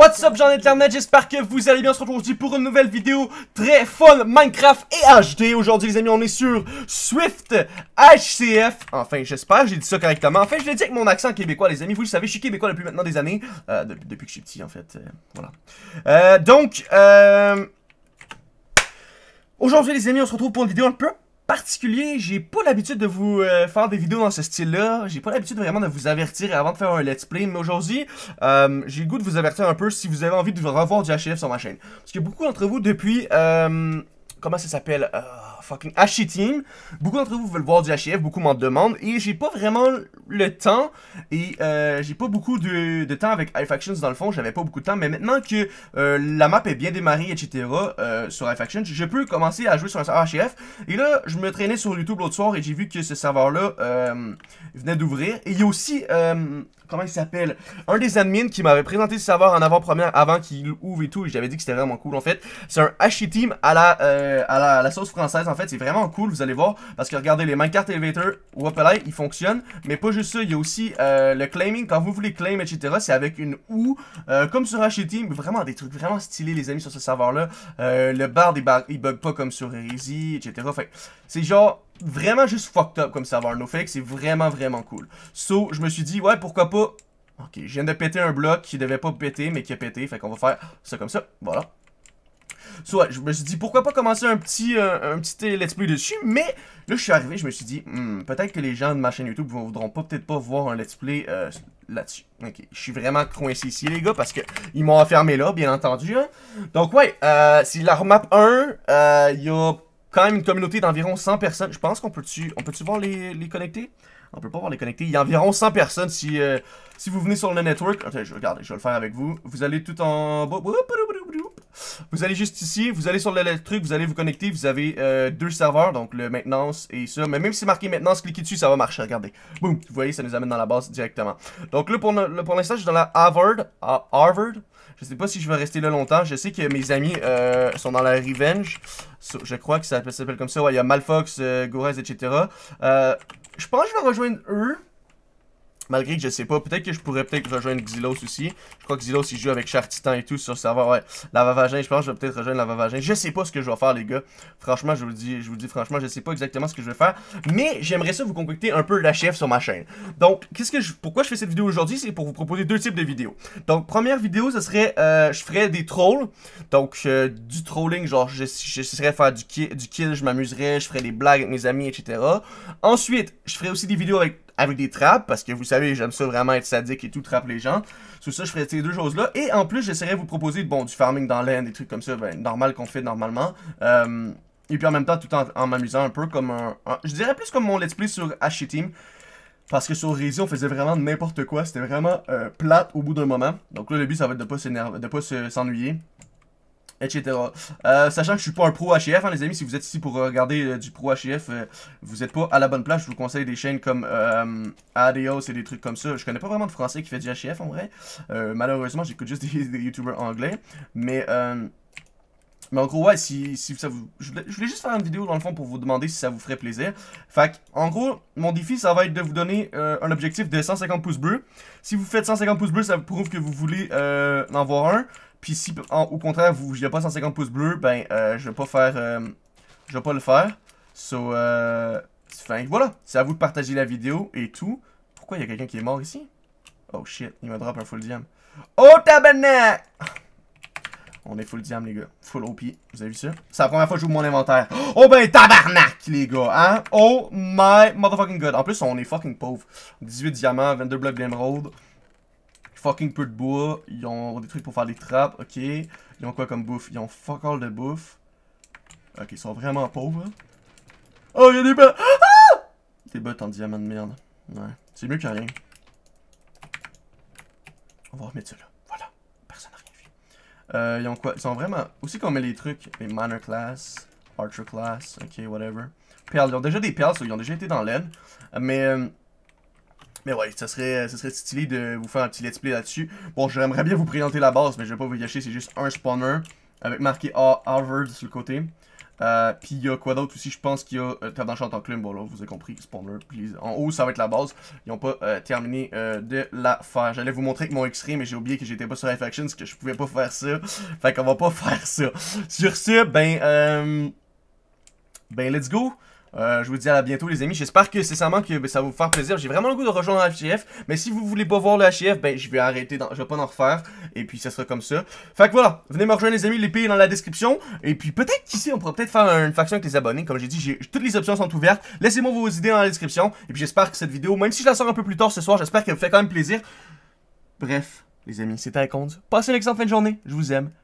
What's up, gens internet, j'espère que vous allez bien. On se retrouve aujourd'hui pour une nouvelle vidéo très fun Minecraft et HD. Aujourd'hui, les amis, on est sur Swift HCF. Enfin, j'espère, j'ai dit ça correctement. Enfin, je l'ai dit avec mon accent québécois, les amis. Vous le savez, je suis québécois depuis maintenant des années. Euh, depuis, que je suis petit, en fait. Euh, voilà. Euh, donc, Aujourd'hui les amis, on se retrouve pour une vidéo un peu particulier. J'ai pas l'habitude de vous euh, faire des vidéos dans ce style-là. J'ai pas l'habitude vraiment de vous avertir avant de faire un let's play. Mais aujourd'hui, euh, j'ai le goût de vous avertir un peu si vous avez envie de revoir du HF sur ma chaîne. Parce que beaucoup d'entre vous, depuis... Euh, comment ça s'appelle euh, fucking HC Team. Beaucoup d'entre vous veulent voir du HF, beaucoup m'en demandent et j'ai pas vraiment le temps et euh, j'ai pas beaucoup de, temps avec I-Factions dans le fond, j'avais pas beaucoup de temps mais maintenant que euh, la map est bien démarrée etc sur i-Factions, je peux commencer à jouer sur un serveur HF et là je me traînais sur YouTube l'autre soir et j'ai vu que ce serveur là venait d'ouvrir et il y a aussi comment il s'appelle Un des admins qui m'avait présenté ce serveur en avant-première avant qu'il ouvre et tout, et j'avais dit que c'était vraiment cool en fait. C'est un h Team euh, à la, à la, sauce française en fait, c'est vraiment cool, vous allez voir, parce que regardez, les Minecraft Elevator, Wapelay, ils fonctionnent, mais pas juste ça, il y a aussi euh, le claiming, quand vous voulez claim, etc., c'est avec une OU, euh, comme sur h Team, vraiment des trucs vraiment stylés les amis sur ce serveur-là. le bar il, bug pas comme sur Heresy, etc., Enfin, c'est genre vraiment juste fucked up comme serveur. fake c'est vraiment, vraiment cool. So, je me suis dit, ouais, pourquoi pas... Ok, je viens de péter un bloc qui devait pas péter, mais qui a pété. Fait qu'on va faire ça comme ça. Voilà. So, ouais, je me suis dit, pourquoi pas commencer un petit, euh, un petit euh, let's play dessus, mais là, je suis arrivé, je me suis dit, hmm, peut-être que les gens de ma chaîne YouTube ne voudront pas peut-être pas voir un let's play euh, là-dessus. Ok, je suis vraiment coincé ici, les gars, parce que ils m'ont enfermé là, bien entendu. Hein. Donc, ouais, euh, c'est la map 1, il y a quand même une communauté d'environ 100 personnes. Je pense qu'on peut-tu on peut, -tu, voir les, connecter? On peut pas voir les connecter. Il y a environ 100 personnes si, euh, si vous venez sur le network. Attends, je, regarde, je vais le faire avec vous. Vous allez tout en Vous allez juste ici, vous allez sur le truc, vous allez vous connecter, vous avez euh, deux serveurs, donc le maintenance et ça. Mais même si c'est marqué maintenance, cliquez dessus, ça va marcher, regardez. Boum, vous voyez, ça nous amène dans la base directement. Donc là, pour, le, pour l'instant, je suis dans la Harvard, Harvard je sais pas si je vais rester là longtemps. Je sais que mes amis euh, sont dans la Revenge. Je crois que ça s'appelle comme ça. Ouais, il y a Malfox, Gourez, euh, Gorez, etc. Euh, je pense que je vais rejoindre eux. Malgré que je sais pas. Peut-être que je pourrais peut-être rejoindre Xylos aussi. Je crois que Xylos il joue avec Chartitan et tout sur le serveur. Ouais, Vagin, je pense que je vais peut-être rejoindre Lavavagin. Je sais pas ce que je vais faire les gars. Franchement, je vous dis, je vous dis franchement, je sais pas exactement ce que je vais faire. Mais j'aimerais ça vous concocter un peu la chef sur ma chaîne. Donc, qu'est-ce que pourquoi je fais cette vidéo aujourd'hui, c'est pour vous proposer deux types de vidéos. Donc, première vidéo, ce serait, euh, je ferais des trolls. Donc, euh, du trolling, genre, je, serais faire du kill, du kill je m'amuserais, je ferais des blagues avec mes amis, etc. Ensuite, je ferais aussi des vidéos avec avec des trappes, parce que vous savez, j'aime ça vraiment être sadique et tout, trappe les gens. Sous ça, je ferai ces deux choses-là. Et en plus, j'essaierai de vous proposer bon, du farming dans l'aine, des trucs comme ça, ben, normal qu'on fait normalement. Euh, et puis en même temps, tout en, m'amusant un peu comme un, Je dirais plus comme mon let's play sur HT Team. Parce que sur Resi, on faisait vraiment n'importe quoi. C'était vraiment euh, plate au bout d'un moment. Donc là, le but, ça va être de pas s'ennuyer etc. Euh, sachant que je suis pas un pro HF, hein, les amis, si vous êtes ici pour regarder euh, du pro HF, euh, vous êtes pas à la bonne place. Je vous conseille des chaînes comme Adios et des trucs comme ça. Je connais pas vraiment de français qui fait du HF en vrai. malheureusement, j'écoute juste des, des youtubeurs anglais. Mais. mais en gros, ouais, si, si ça vous... Je voulais, juste faire une vidéo, dans le fond, pour vous demander si ça vous ferait plaisir. Fait en gros, mon défi, ça va être de vous donner un objectif de 150 pouces bleus. Si vous faites 150 pouces bleus, ça prouve que vous voulez en voir un. Puis si au contraire, vous n'avez pas 150 pouces bleus, ben euh, je vais pas faire. Euh, je vais pas le faire. So euh, fin, voilà, c'est à vous de partager la vidéo et tout. Pourquoi il y a quelqu'un qui est mort ici? Oh shit, il me drop un full diam. Oh tabarnak! On est full diam les gars. Full OP, vous avez vu ça? C'est la première fois que j'ouvre mon inventaire. Oh ben tabarnak les gars, hein? Oh my motherfucking god. En plus on est fucking pauvre. 18 diamants, 22 blocs d'émeraude fucking peu de bois. Ils ont des trucs pour faire des trappes, ok. Ils ont quoi comme bouffe Ils ont fuck all de bouffe. Ok, ils sont vraiment pauvres. Hein. Oh, il y a des bottes ah! Des bottes en diamant de merde. Ouais, c'est mieux que rien. On va remettre ça là. Voilà. Personne n'a rien vu. Euh, ils ont quoi Ils sont vraiment... Aussi qu'on met les trucs, les minor Class, Archer Class, ok, whatever. Perles. Ils ont déjà des perles, ils ont déjà été dans l'aide. Mais... Euh, mais ouais, ça serait, ça serait stylé de vous faire un petit let's play là-dessus. Bon, j'aimerais bien vous présenter la base, mais je vais pas vous gâcher, c'est juste un spawner avec marqué Harvard sur le côté. Euh, puis il y a quoi d'autre aussi, je pense qu'il y a euh, dans en Clume, bon là vous avez compris, spawner, please. En haut ça va être la base, ils n'ont pas euh, terminé euh, de la faire. J'allais vous montrer avec mon x mais j'ai oublié que j'étais pas sur Life parce que je pouvais pas faire ça. Fait qu'on va pas faire ça. Sur ce, ben, ben let's go. Euh, je vous dis à bientôt les amis, j'espère que c'est sincèrement que ben, ça va vous faire plaisir, j'ai vraiment le goût de rejoindre HF, mais si vous voulez pas voir le ben je vais arrêter, dans... je vais pas en refaire, et puis ça sera comme ça. Fait que voilà, venez me rejoindre les amis, les pays dans la description, et puis peut-être qu'ici on pourra peut-être faire une faction avec les abonnés, comme j'ai dit, toutes les options sont ouvertes, laissez-moi vos idées dans la description, et puis j'espère que cette vidéo, même si je la sors un peu plus tard ce soir, j'espère qu'elle vous fait quand même plaisir. Bref, les amis, c'était Iconz, passez une excellente fin de journée, je vous aime,